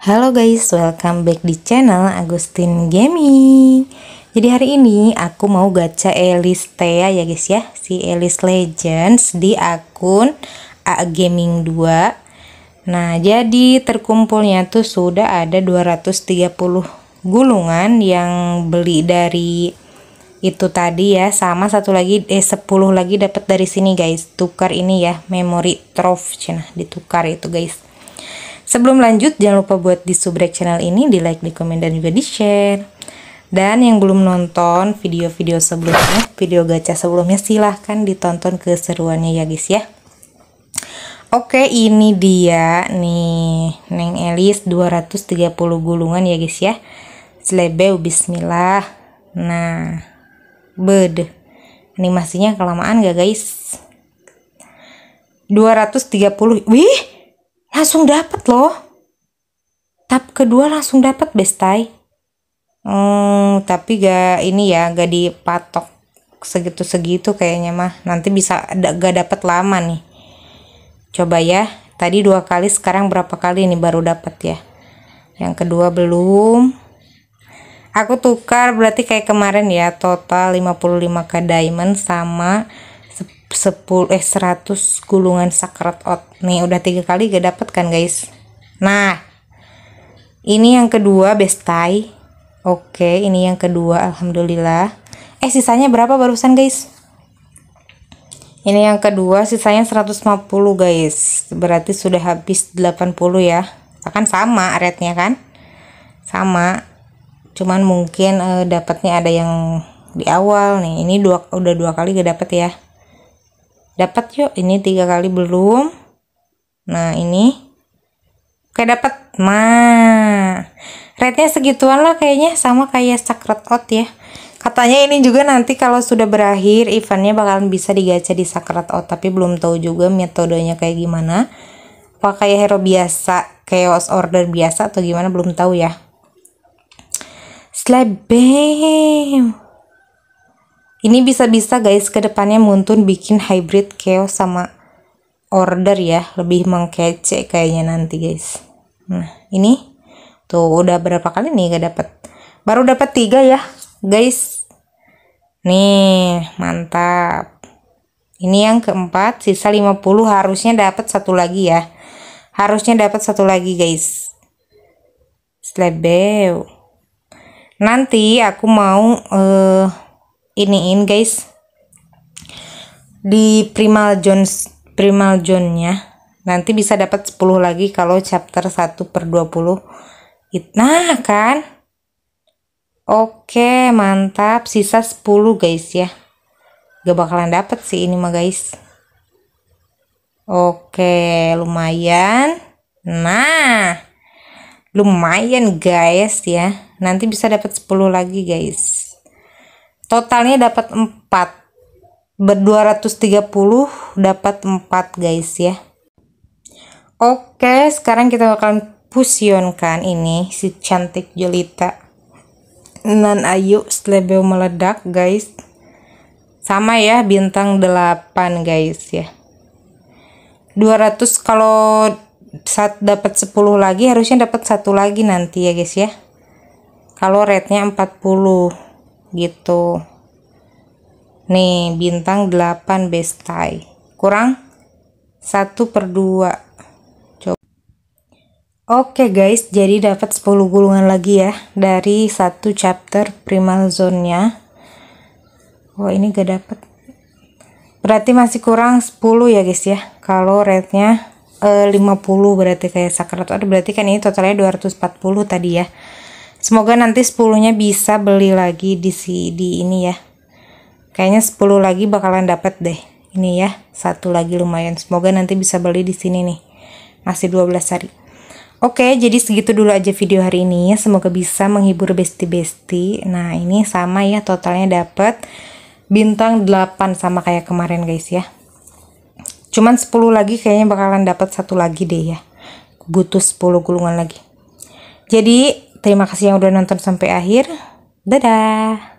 Halo guys, welcome back di channel Agustin Gaming Jadi hari ini aku mau gacha Elistea ya guys ya Si Elis Legends di akun A Gaming 2 Nah jadi terkumpulnya tuh sudah ada 230 gulungan yang beli dari itu tadi ya Sama satu lagi, eh 10 lagi dapat dari sini guys Tukar ini ya, memory trove nah ditukar itu guys Sebelum lanjut, jangan lupa buat di subrek channel ini, di like, di komen, dan juga di share. Dan yang belum nonton video-video sebelumnya, video gacha sebelumnya, silahkan ditonton keseruannya ya guys ya. Oke, ini dia nih, Neng Elis 230 gulungan ya guys ya. Selebeu, bismillah. Nah, bed. Animasinya kelamaan gak guys? 230, wih! langsung dapat loh tap kedua langsung dapat bestai hmm, tapi gak ini ya gak dipatok segitu-segitu kayaknya mah nanti bisa gak dapat lama nih coba ya tadi dua kali sekarang berapa kali ini baru dapat ya yang kedua belum aku tukar berarti kayak kemarin ya total 55k diamond sama 10 eh 100 gulungan sakrat out nih udah tiga kali gak dapet kan guys nah ini yang kedua bestai oke ini yang kedua alhamdulillah eh sisanya berapa barusan guys ini yang kedua sisanya 150 guys berarti sudah habis 80 ya akan sama rednya kan sama cuman mungkin eh, dapatnya ada yang di awal nih ini dua udah dua kali gak dapet ya dapat yuk ini tiga kali belum nah ini oke dapat nah rednya segituan lah kayaknya sama kayak sakret out ya katanya ini juga nanti kalau sudah berakhir eventnya bakalan bisa digaca di sakret out tapi belum tahu juga metodenya kayak gimana apa kayak hero biasa chaos order biasa atau gimana belum tahu ya bam. Ini bisa-bisa guys kedepannya Muntun bikin hybrid chaos sama order ya. Lebih mengkece kayaknya nanti guys. Nah ini tuh udah berapa kali nih gak dapet. Baru dapat tiga ya guys. Nih mantap. Ini yang keempat sisa 50 harusnya dapat satu lagi ya. Harusnya dapat satu lagi guys. Slebeu. Nanti aku mau... Uh, iniin guys di primal jones primal jonesnya nanti bisa dapat 10 lagi kalau chapter 1 per 20 nah kan oke mantap sisa 10 guys ya gak bakalan dapet sih ini mah guys oke lumayan nah lumayan guys ya nanti bisa dapat 10 lagi guys totalnya dapat 4 ber 230 dapat 4 guys ya oke sekarang kita akan fusionkan ini si cantik jelita nan ayu slebeo meledak guys sama ya bintang 8 guys ya 200 kalau saat dapat 10 lagi harusnya dapat satu lagi nanti ya guys ya kalau rednya 40 gitu nih bintang 8 bestai kurang 1 per 2 coba Oke okay guys, jadi dapat 10 gulungan lagi ya dari satu chapter primal zone-nya. Wah, oh, ini gak dapat. Berarti masih kurang 10 ya guys ya. Kalau rate-nya eh, 50 berarti kayak sakrat. Berarti kan ini totalnya 240 tadi ya semoga nanti 10-nya bisa beli lagi di si di ini ya kayaknya 10 lagi bakalan dapat deh ini ya satu lagi lumayan semoga nanti bisa beli di sini nih masih 12 hari Oke, jadi segitu dulu aja video hari ini. ya. Semoga bisa menghibur besti-besti. Nah, ini sama ya totalnya dapat bintang 8 sama kayak kemarin guys ya. Cuman 10 lagi kayaknya bakalan dapat satu lagi deh ya. Butuh 10 gulungan lagi. Jadi Terima kasih yang udah nonton sampai akhir. Dadah.